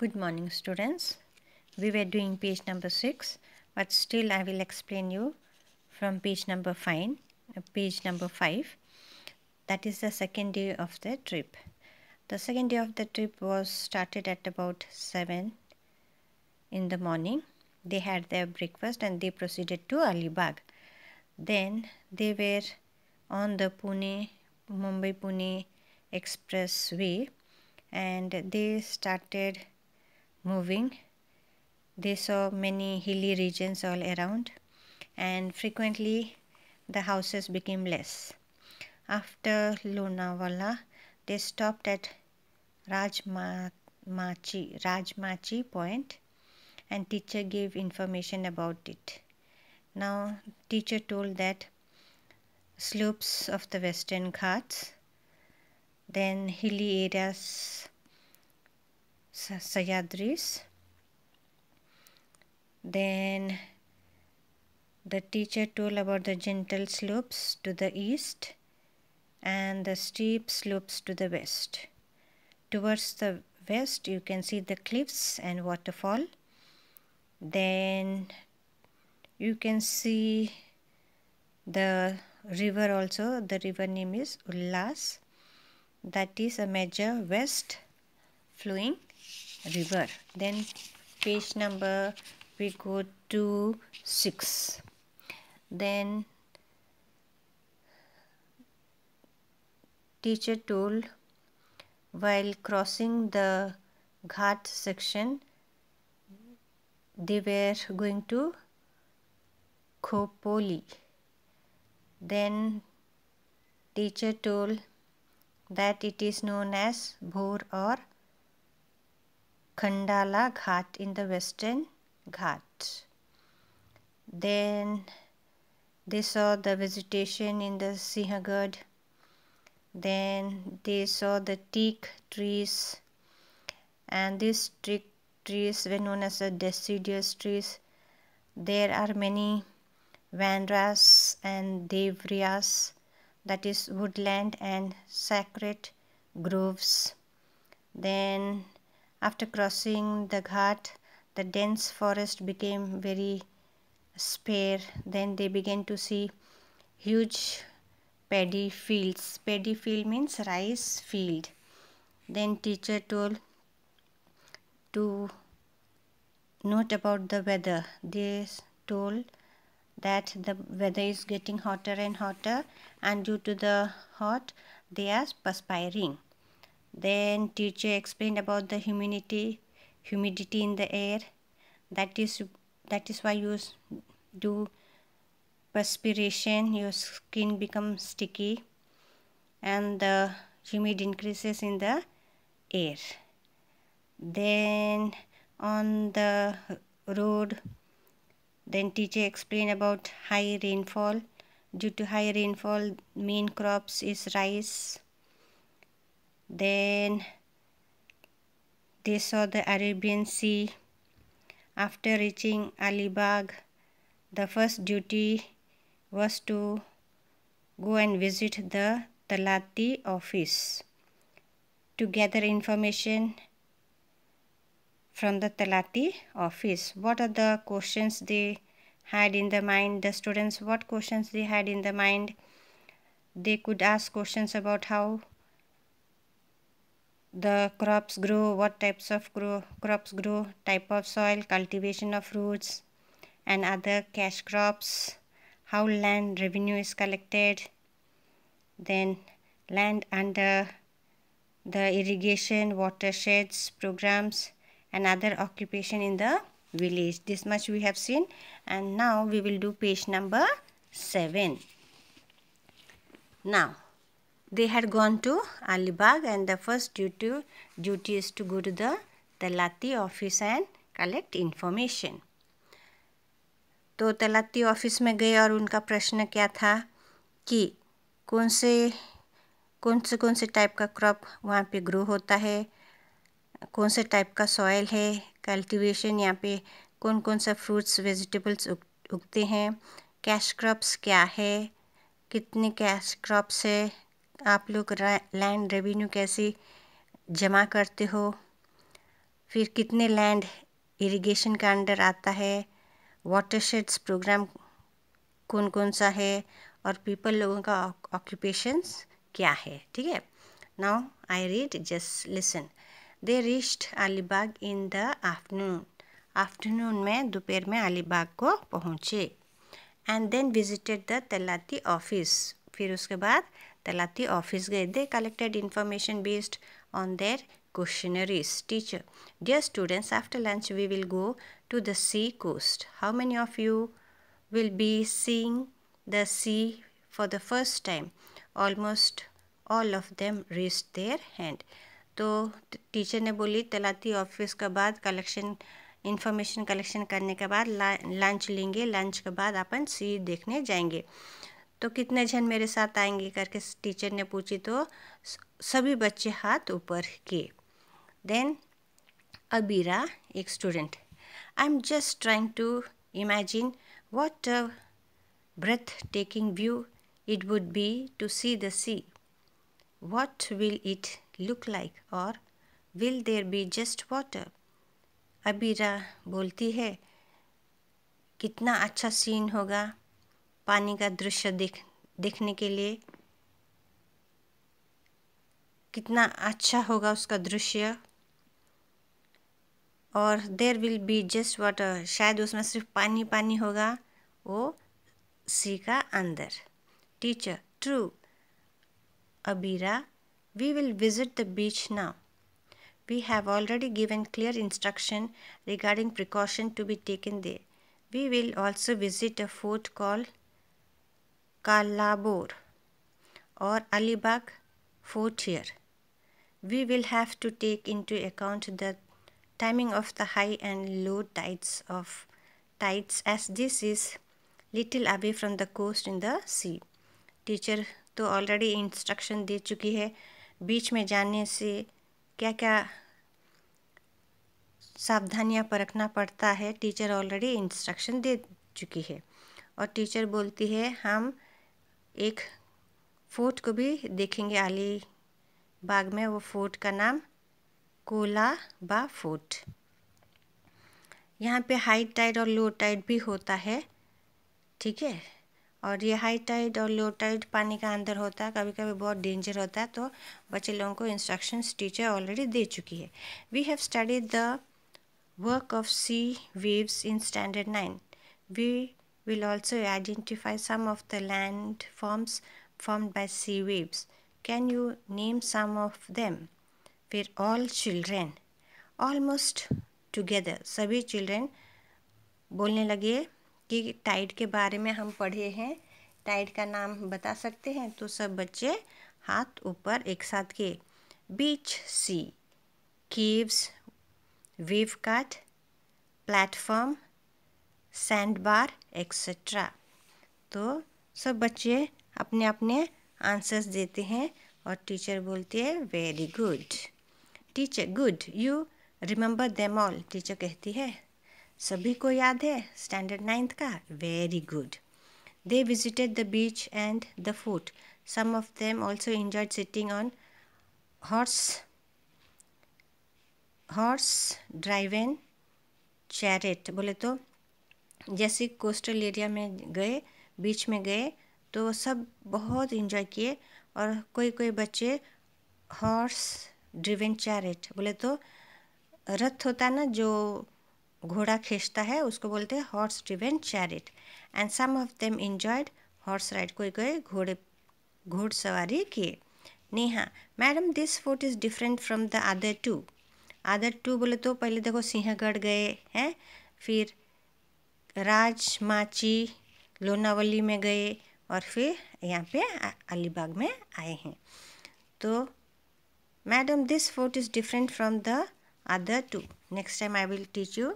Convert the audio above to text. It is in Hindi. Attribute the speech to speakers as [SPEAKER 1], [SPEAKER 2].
[SPEAKER 1] Good morning students. We were doing page number 6 but still I will explain you from page number 5, uh, page number 5. That is the second day of the trip. The second day of the trip was started at about 7 in the morning. They had their breakfast and they proceeded to Alibag. Then they were on the Pune, Mumbai-Pune expressway and they started moving. They saw many hilly regions all around and frequently the houses became less. After Lonavala, they stopped at Rajmachi, Rajmachi point and teacher gave information about it. Now teacher told that slopes of the western ghats, then hilly areas Sayadris. Then the teacher told about the gentle slopes to the east and the steep slopes to the west. Towards the west you can see the cliffs and waterfall. Then you can see the river also. The river name is Ullas. That is a major west flowing river then page number we go to 6 then teacher told while crossing the ghat section they were going to Khopoli then teacher told that it is known as Bhor or Khandala Ghat in the Western Ghat. Then they saw the vegetation in the Sihagad. Then they saw the teak trees, and these teak trees were known as the deciduous trees. There are many vanras and devrias, that is woodland and sacred groves. Then after crossing the ghat, the dense forest became very spare. Then they began to see huge paddy fields. Paddy field means rice field. Then teacher told to note about the weather. They told that the weather is getting hotter and hotter and due to the hot they are perspiring. Then teacher explained about the humidity, humidity in the air. That is that is why you do perspiration, your skin becomes sticky and the humid increases in the air. Then on the road, then teacher explained about high rainfall. Due to high rainfall, main crops is rice, then they saw the Arabian Sea. After reaching Alibag, the first duty was to go and visit the Talati office to gather information from the Talati office. What are the questions they had in the mind? The students, what questions they had in the mind? They could ask questions about how the crops grow, what types of grow, crops grow, type of soil, cultivation of roots and other cash crops, how land revenue is collected, then land under the irrigation, watersheds, programs and other occupation in the village. This much we have seen and now we will do page number 7. Now, they had gone to Alibag and the first duty, duty is to go to the Talati office and collect information. तो तलाती ऑफिस में गए और उनका प्रश्न क्या था कि कौन से कौन से कौन से टाइप का क्रॉप वहाँ पे ग्रो होता है कौन से टाइप का सॉयल है कल्टीवेशन यहाँ पे कौन कौन सा फ्रूट्स वेजिटेबल्स उग, उगते हैं कैश क्रॉप्स क्या है कितने कैश क्रॉप्स है आप लोग लैंड रेवेन्यू कैसे जमा करते हो फिर कितने लैंड इरिगेशन का अंडर आता है वाटर शेड्स प्रोग्राम कौन कौन सा है और पीपल लोगों का ऑक्यूपेशंस क्या है ठीक है now I read just listen they reached Alibag in the afternoon afternoon में दोपहर में अलीबाग को पहुँचे and then visited the talati office फिर उसके बाद तलाती ऑफिस गए they collected information based on their questionnaires teacher dear students after lunch we will go to the sea coast how many of you will be seeing the sea for the first time almost all of them rest their hand तो टीचर ने बोली तलाती ऑफिस के बाद कलेक्शन इन्फॉर्मेशन कलेक्शन करने के बाद लंच लेंगे लंच के बाद अपन सी देखने जाएंगे तो कितने जन मेरे साथ आएंगे करके टीचर ने पूछी तो सभी बच्चे हाथ ऊपर किए देन अबीरा एक student I am just trying to imagine what a breathtaking view it would be to see the sea what will it look like or will there be just water? Abira बोलती है कितना अच्छा सीन होगा पानी का दृश्य देख देखने के लिए कितना अच्छा होगा उसका दृश्य और there will be just water शायद उसमें सिर्फ पानी पानी होगा वो सी का अंदर teacher true Abira we will visit the beach now we have already given clear instruction regarding precaution to be taken they we will also visit a fort call Kalabur or Alibag fort here. We will have to take into account the timing of the high and low tides of tides as this is little away from the coast in the sea. Teacher तो ऑलरेडी इंस्ट्रक्शन दे चुकी है बीच में जाने से क्या क्या सावधानियां परखना पड़ता है टीचर ऑलरेडी इंस्ट्रक्शन दे चुकी है और टीचर बोलती है हम एक फोर्ट को भी देखेंगे आली बाग में वो फोर्ट का नाम कोला बा फोर्ट यहाँ पे हाई टाइड और लो टाइड भी होता है ठीक है और ये हाई टाइड और लो टाइड पानी का अंदर होता है कभी कभी बहुत डेंजर होता है तो बच्चे लोगों को इंस्ट्रक्शंस टीचर ऑलरेडी दे चुकी है we have study the work of sea waves in standard nine we will also identify some of the land forms formed by sea waves. Can you name some of them? We're all children. Almost together. सभी children बोलने लगे कि tide के बारे में हम पढ़े हैं Tide का नाम बता सकते हैं तो सब बच्चे हाथ ऊपर एक साथ किए Beach, sea, caves, wave cut, platform, sand bar etcetera तो सब बच्चे अपने अपने आंसर्स देते हैं और टीचर बोलती है very good teacher good you remember them all teacher कहती है सभी को याद है स्टैंडर्ड नाइन्थ का very good they visited the beach and the fort some of them also enjoy sitting on horse horse driven chariot बोले तो जैसे कोस्टल एरिया में गए बीच में गए तो सब बहुत इन्जॉय किए और कोई कोई बच्चे हॉर्स ड्रिवेन चैरिट बोले तो रथ होता है ना जो घोड़ा खींचता है उसको बोलते हैं horse driven chariot and some of them enjoyed horse ride कोई कोई घोड़े घोड़सवारी किए Neha madam this fort is different from the other two other two बोले तो पहले देखो सिंहगढ़ गए हैं फिर राजमाची लोनावली में गए और फिर यहाँ पे अलीबाग में आए हैं तो madam this fort is different from the other two next time I will teach you